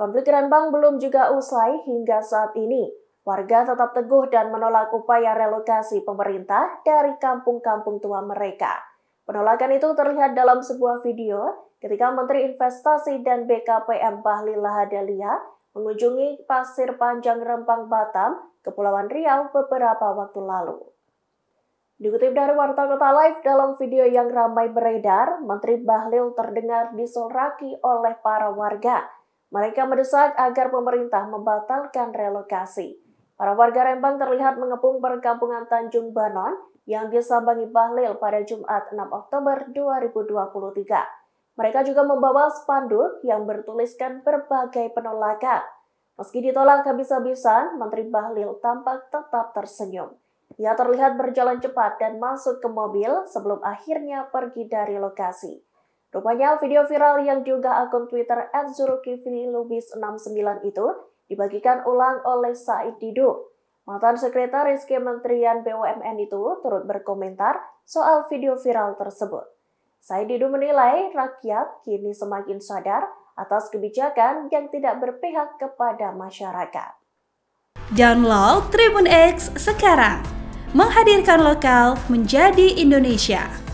Konflik Rembang belum juga usai hingga saat ini. Warga tetap teguh dan menolak upaya relokasi pemerintah dari kampung-kampung tua mereka. Penolakan itu terlihat dalam sebuah video ketika Menteri Investasi dan BKPM Bahlil Lahadalia mengunjungi Pasir Panjang Rempang Batam, Kepulauan Riau beberapa waktu lalu. Dikutip dari Warta Kota Live dalam video yang ramai beredar, Menteri Bahlil terdengar disoraki oleh para warga mereka mendesak agar pemerintah membatalkan relokasi. Para warga Rembang terlihat mengepung perkampungan Tanjung Banon yang disambangi Bahlil pada Jumat 6 Oktober 2023. Mereka juga membawa spanduk yang bertuliskan berbagai penolakan. Meski ditolak habis-habisan, Menteri Bahlil tampak tetap tersenyum. Ia terlihat berjalan cepat dan masuk ke mobil sebelum akhirnya pergi dari lokasi. Rupanya video viral yang diunggah akun Twitter @zulkiflilubis69 itu dibagikan ulang oleh Said Didu. Mantan Sekretaris Kementerian BUMN itu turut berkomentar soal video viral tersebut. Said Didu menilai rakyat kini semakin sadar atas kebijakan yang tidak berpihak kepada masyarakat. Download Tribun X sekarang, menghadirkan lokal menjadi Indonesia.